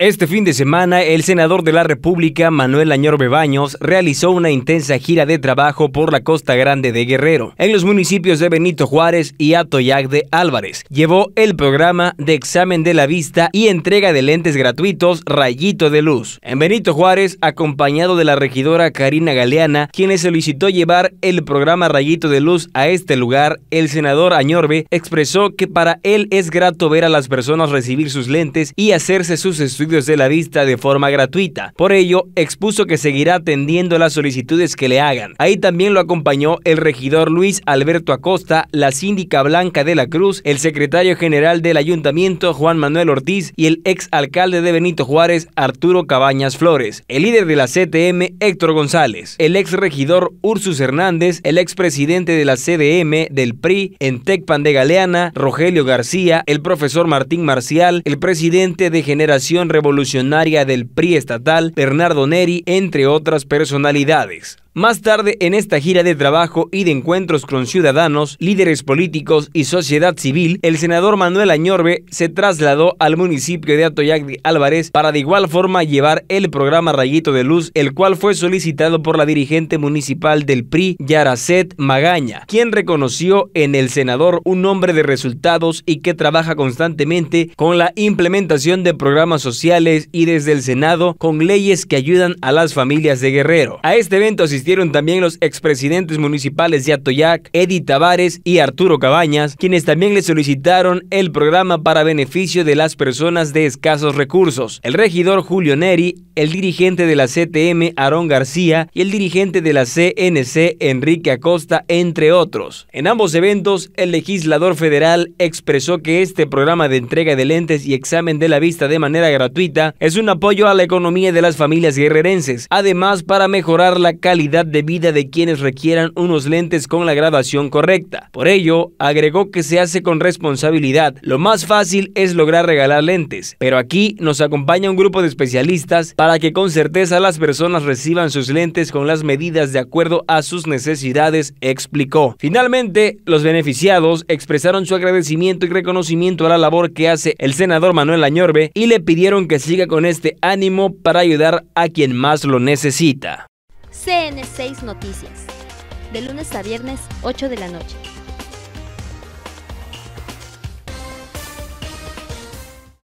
Este fin de semana, el senador de la República, Manuel Añorbe Baños, realizó una intensa gira de trabajo por la Costa Grande de Guerrero, en los municipios de Benito Juárez y Atoyac de Álvarez. Llevó el programa de examen de la vista y entrega de lentes gratuitos Rayito de Luz. En Benito Juárez, acompañado de la regidora Karina Galeana, quien le solicitó llevar el programa Rayito de Luz a este lugar, el senador Añorbe expresó que para él es grato ver a las personas recibir sus lentes y hacerse sus estudios de la vista de forma gratuita. Por ello, expuso que seguirá atendiendo las solicitudes que le hagan. Ahí también lo acompañó el regidor Luis Alberto Acosta, la síndica Blanca de la Cruz, el secretario general del ayuntamiento Juan Manuel Ortiz y el ex alcalde de Benito Juárez Arturo Cabañas Flores, el líder de la CTM Héctor González, el ex regidor Ursus Hernández, el ex presidente de la CDM del PRI en Tecpan de Galeana, Rogelio García, el profesor Martín Marcial, el presidente de Generación revolucionaria del PRI estatal, Bernardo Neri, entre otras personalidades. Más tarde, en esta gira de trabajo y de encuentros con ciudadanos, líderes políticos y sociedad civil, el senador Manuel Añorbe se trasladó al municipio de Atoyac de Álvarez para de igual forma llevar el programa Rayito de Luz, el cual fue solicitado por la dirigente municipal del PRI, Yaracet Magaña, quien reconoció en el senador un hombre de resultados y que trabaja constantemente con la implementación de programas sociales y desde el Senado con leyes que ayudan a las familias de Guerrero. A este evento también los expresidentes municipales de Atoyac, Eddie Tavares y Arturo Cabañas, quienes también le solicitaron el programa para beneficio de las personas de escasos recursos. El regidor Julio Neri, el dirigente de la CTM Aarón García y el dirigente de la CNC Enrique Acosta, entre otros. En ambos eventos, el legislador federal expresó que este programa de entrega de lentes y examen de la vista de manera gratuita es un apoyo a la economía de las familias guerrerenses, además para mejorar la calidad de vida de quienes requieran unos lentes con la graduación correcta. Por ello, agregó que se hace con responsabilidad. Lo más fácil es lograr regalar lentes, pero aquí nos acompaña un grupo de especialistas para que con certeza las personas reciban sus lentes con las medidas de acuerdo a sus necesidades, explicó. Finalmente, los beneficiados expresaron su agradecimiento y reconocimiento a la labor que hace el senador Manuel Añorbe y le pidieron que siga con este ánimo para ayudar a quien más lo necesita. CN6 Noticias, de lunes a viernes 8 de la noche.